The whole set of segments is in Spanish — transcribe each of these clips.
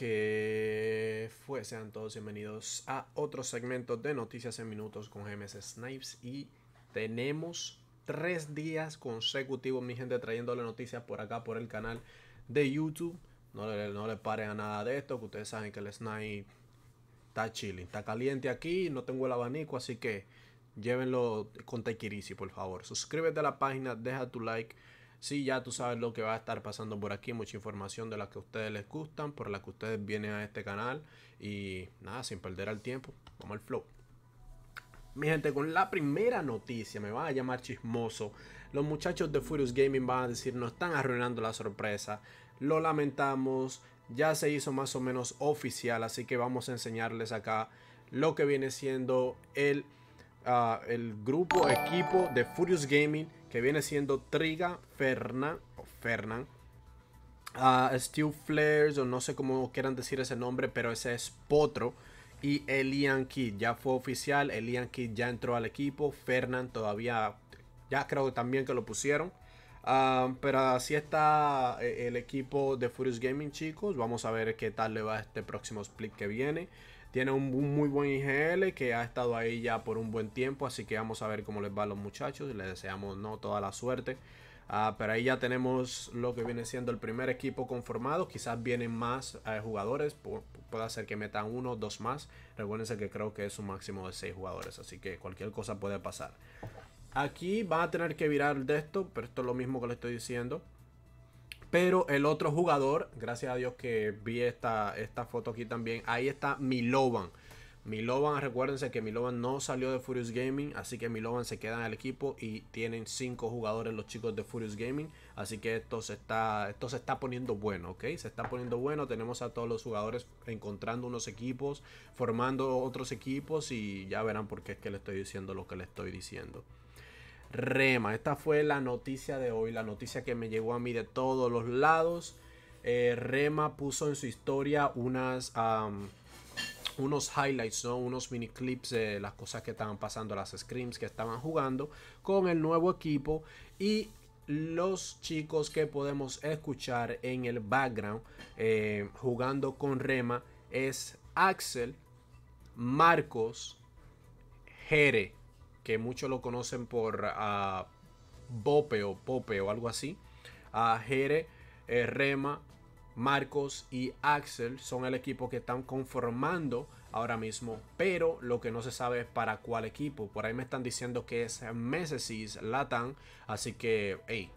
que Sean todos bienvenidos a otro segmento de Noticias en Minutos con GMS Snipes. Y tenemos tres días consecutivos, mi gente, trayéndole noticias por acá, por el canal de YouTube. No le, no le a nada de esto, que ustedes saben que el Snipe está chilling, está caliente aquí, no tengo el abanico, así que llévenlo con Tequirisi, por favor. Suscríbete a la página, deja tu like Sí, ya tú sabes lo que va a estar pasando por aquí, mucha información de la que a ustedes les gustan, por la que ustedes vienen a este canal y nada, sin perder el tiempo, vamos al flow. Mi gente, con la primera noticia, me van a llamar chismoso. Los muchachos de Furious Gaming van a decir, nos están arruinando la sorpresa. Lo lamentamos, ya se hizo más o menos oficial, así que vamos a enseñarles acá lo que viene siendo el el grupo, equipo de Furious Gaming, que viene siendo Triga, Fernan Steve Fernan, Steel Flares, o no sé cómo quieran decir ese nombre, pero ese es Potro. Y Elian Kid ya fue oficial, Elian Kid ya entró al equipo, Fernan todavía, ya creo también que lo pusieron. Ah, pero así está eh, el equipo de Furious Gaming, chicos. Vamos a ver qué tal le va este próximo split que viene. Tiene un, muy buen IGL que ha estado ahí ya por un buen tiempo, así que vamos a ver cómo les va a los muchachos. Les deseamos no toda la suerte. Ah, pero ahí ya tenemos lo que viene siendo el primer equipo conformado. Quizás vienen más eh, jugadores. puede ser que metan uno o dos más. Recuérdense que creo que es un máximo de seis jugadores. Así que cualquier cosa puede pasar. Aquí va a tener que virar de esto. Pero esto es lo mismo que le estoy diciendo. Pero el otro jugador, gracias a Dios que vi esta, esta foto aquí también, ahí está Milovan. Milovan, recuérdense que Milovan no salió de Furious Gaming, así que Milovan se queda en el equipo y tienen cinco jugadores los chicos de Furious Gaming, así que esto se está esto se está poniendo bueno, ¿ok? Se está poniendo bueno, tenemos a todos los jugadores encontrando unos equipos, formando otros equipos y ya verán por qué es que le estoy diciendo lo que le estoy diciendo. Rema. Esta fue la noticia de hoy, la noticia que me llegó a mí de todos los lados. Eh, Rema puso en su historia unos highlights, unos mini clips de las cosas que estaban pasando, las scrims que estaban jugando con el nuevo equipo y los chicos que podemos escuchar en el background eh, jugando con Rema es Axel, Marcos, Jere que muchos lo conocen por ah, Bope o Pope o algo así. A Jere, eh, Rema, Marcos y Axel son el equipo que están conformando ahora mismo, pero lo que no se sabe es para cuál equipo. Por ahí me están diciendo que es Mesesis Latan. así que, hey,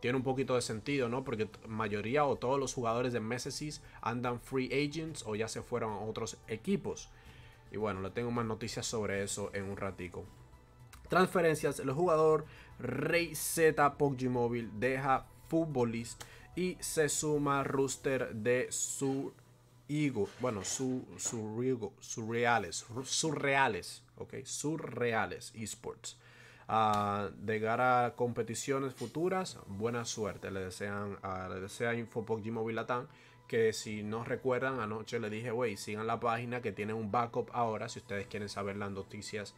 tiene un poquito de sentido, ¿no? Porque mayoría o todos los jugadores de Mesesis andan free agents o ya se fueron a otros equipos. Y bueno, le tengo más noticias sobre eso en un ratico transferencias, el jugador Rey Z POG Mobile deja Futbolist y se suma Rooster de su Ego, bueno, su, su, surreales, surreales, ok, surreales esports. Ah, de a competiciones futuras, buena suerte. Le desean, uh, desea info g Que si no recuerdan, anoche le dije, wey, sigan la página que tiene un backup ahora. Si ustedes quieren saber las noticias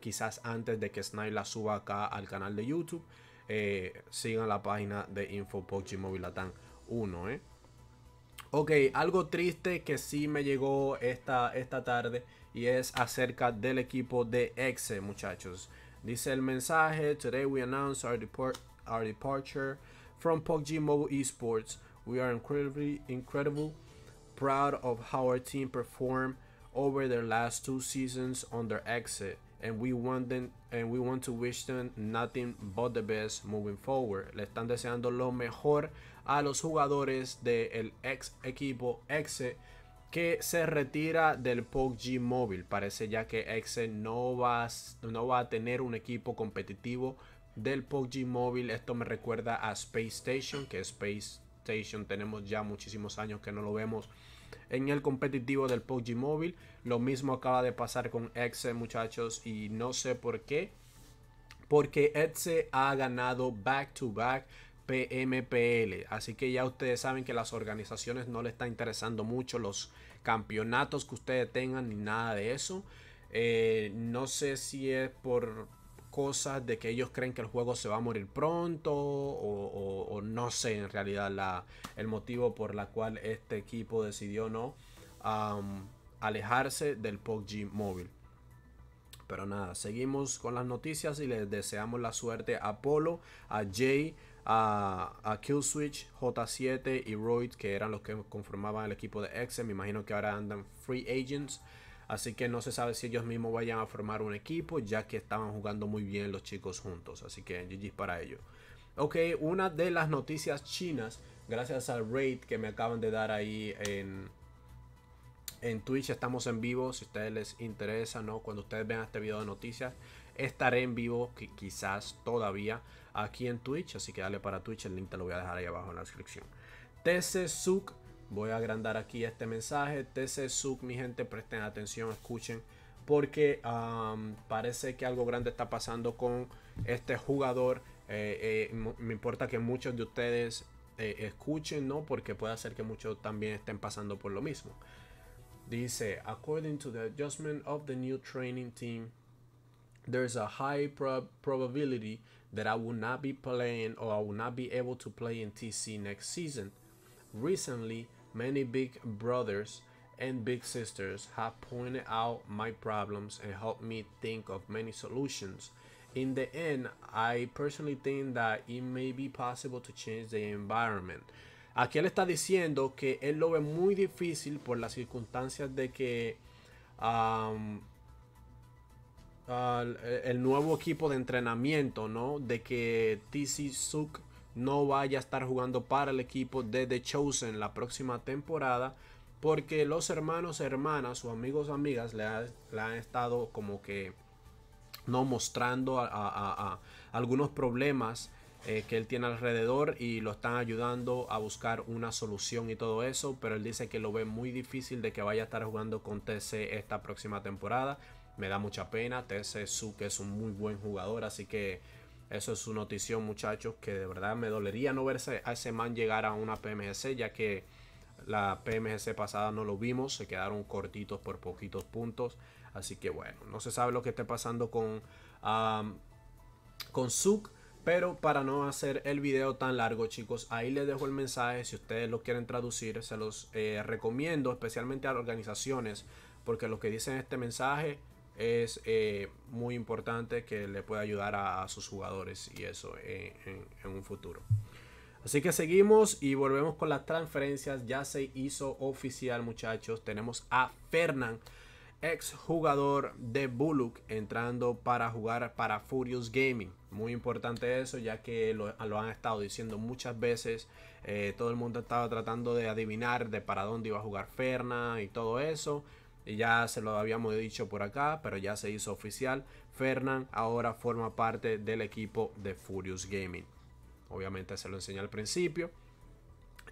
quizás antes de que Snipe la suba acá al canal de YouTube. Eh, sigan la página de Info Mobile tan 1. Eh. Ok, algo triste que sí me llegó esta, esta tarde y es acerca del equipo de Exe, muchachos. Dice el mensaje, today we announce our, our departure from Poggy Mobile Esports. We are incredibly, incredible proud of how our team performed over their last two seasons on their exit and we want them and we want to wish them nothing but the best moving forward. Le están deseando lo mejor a los jugadores del ex equipo Exe que se retira del PUBG Mobile. Parece ya que Exe no va, no va a tener un equipo competitivo del PUBG Mobile. Esto me recuerda a Space Station, que Space Station tenemos ya muchísimos años que no lo vemos en el competitivo del PUBG Mobile. Lo mismo acaba de pasar con Exe, muchachos, y no sé por qué. Porque Exe ha ganado back to back PMPL. Así que ya ustedes saben que las organizaciones no le está interesando mucho los campeonatos que ustedes tengan ni nada de eso. Eh, no sé si es por cosas de que ellos creen que el juego se va a morir pronto o, no sé en realidad el motivo por la cual este equipo decidió no alejarse del PUBG móvil. Pero nada, seguimos con las noticias y les deseamos la suerte a Polo, a Jay, a, Killswitch, J7 y Royd, que eran los que conformaban el equipo de Exe. Me imagino que ahora andan free agents. Así que no se sabe si ellos mismos vayan a formar un equipo, ya que estaban jugando muy bien los chicos juntos. Así que GG para ellos. Ok, una de las noticias chinas, gracias al raid que me acaban de dar ahí en, en Twitch, estamos en vivo, si a ustedes les interesa, ¿no? Cuando ustedes vean este video de noticias, estaré en vivo quizás todavía aquí en Twitch, así que dale para Twitch, el link te lo voy a dejar ahí abajo en la descripción. Suk, voy a agrandar aquí este mensaje, Suk, mi gente, presten atención, escuchen, porque parece que algo grande está pasando con este jugador Eh, eh, me importa que muchos de ustedes eh, escuchen, ¿no? Porque puede ser que muchos también estén pasando por lo mismo. Dice, according to the adjustment of the new training team, there's a high prob probability that I will not be playing or I will not be able to play in TC next season. Recently, many big brothers and big sisters have pointed out my problems and helped me think of many solutions in the end, I personally think that it may be possible to change the environment. Aquí él está diciendo que él lo ve muy difícil por las circunstancias de que um, e, el nuevo equipo de entrenamiento, ¿no? De que TC Suk no vaya a estar jugando para el equipo de The Chosen la próxima temporada. Porque los hermanos, hermanas o amigos, amigas le han estado como que ¿no? mostrando a, algunos problemas eh, que él tiene alrededor y lo están ayudando a buscar una solución y todo eso, pero él dice que lo ve muy difícil de que vaya a estar jugando con TC esta próxima temporada. Me da mucha pena, TC que es un muy buen jugador, así que eso es su notición muchachos, que de verdad me dolería no verse a ese man llegar a una PMS ya que la PMGC pasada no lo vimos, se quedaron cortitos por poquitos puntos. Así que bueno, no se sabe lo que esté pasando con, Suk. con Pero para no hacer el video tan largo chicos, ahí les dejo el mensaje, si ustedes lo quieren traducir, se los eh, recomiendo especialmente a organizaciones, porque lo que dicen este mensaje es eh, muy importante que le pueda ayudar a, sus jugadores y eso eh, en un futuro. Así que seguimos y volvemos con las transferencias. Ya se hizo oficial, muchachos. Tenemos a Fernand, ex jugador de Bullock, entrando para jugar para Furious Gaming. Muy importante eso, ya que lo, han estado diciendo muchas veces. Eh, todo el mundo estaba tratando de adivinar de para dónde iba a jugar Fernán y todo eso. Y ya se lo habíamos dicho por acá, pero ya se hizo oficial. Fernand ahora forma parte del equipo de Furious Gaming. Obviamente se lo enseñé al principio.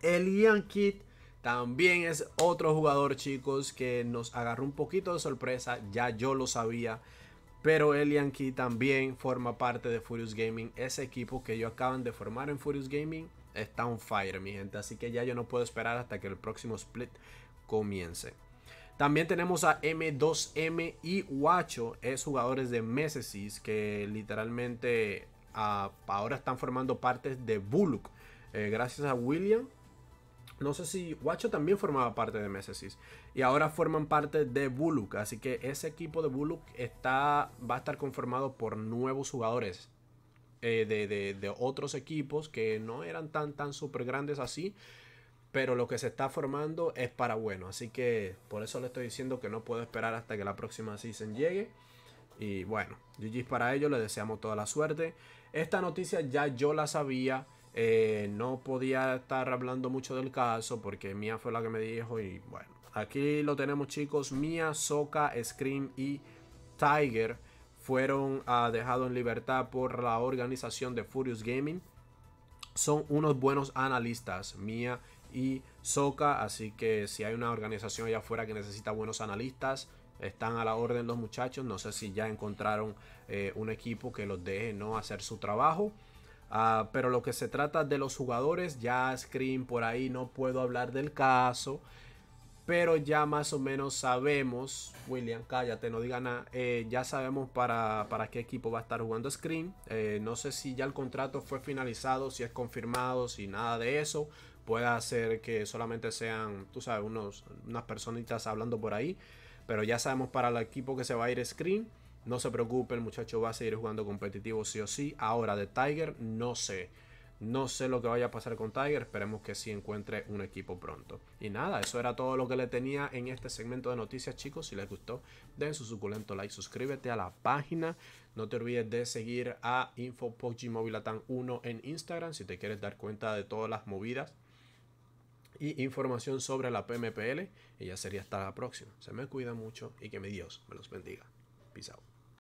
Elian también es otro jugador, chicos, que nos agarró un poquito de sorpresa. Ya yo lo sabía. Pero Elian Key también forma parte de Furious Gaming. Ese equipo que ellos acaban de formar en Furious Gaming está on fire, mi gente. Así que ya yo no puedo esperar hasta que el próximo split comience. También tenemos a M2M y Wacho, es jugadores de Mesesis que literalmente ahora están formando parte de Bullock. Eh, gracias a William. No sé si Guacho también formaba parte de Mesesis. Y ahora forman parte de Bullock. Así que ese equipo de Bullock está, va a estar conformado por nuevos jugadores. Eh, de, otros equipos que no eran tan, tan super grandes así. Pero lo que se está formando es para bueno. Así que por eso le estoy diciendo que no puedo esperar hasta que la próxima season llegue. Y bueno, GG's para ello, le deseamos toda la suerte. Esta noticia ya yo la sabía. Eh, no podía estar hablando mucho del caso porque Mia fue la que me dijo. Y bueno, aquí lo tenemos, chicos. Mia, Soka, Scream y Tiger fueron ah, dejados en libertad por la organización de Furious Gaming. Son unos buenos analistas, Mia y Soka. Así que si hay una organización allá afuera que necesita buenos analistas, están a la orden los muchachos. No sé si ya encontraron eh, un equipo que los deje no hacer su trabajo. Ah, pero lo que se trata de los jugadores, ya Screen por ahí no puedo hablar del caso. Pero ya más o menos sabemos, William, cállate, no diga nada. Eh, ya sabemos para, para, qué equipo va a estar jugando Screen. Eh, no sé si ya el contrato fue finalizado, si es confirmado, si nada de eso. Puede ser que solamente sean, tú sabes, unas personitas hablando por ahí. Pero ya sabemos para el equipo que se va a ir Screen, no se preocupe, el muchacho va a seguir jugando competitivo sí o sí. Ahora de Tiger no sé. No sé lo que vaya a pasar con Tiger, esperemos que sí encuentre un equipo pronto. Y nada, eso era todo lo que le tenía en este segmento de noticias, chicos. Si les gustó, den su suculento like, suscríbete a la página. No te olvides de seguir a tan 1 en Instagram si te quieres dar cuenta de todas las movidas y información sobre la PMPL. Y ya sería hasta la próxima. Se me cuida mucho y que mi Dios me los bendiga. Peace out.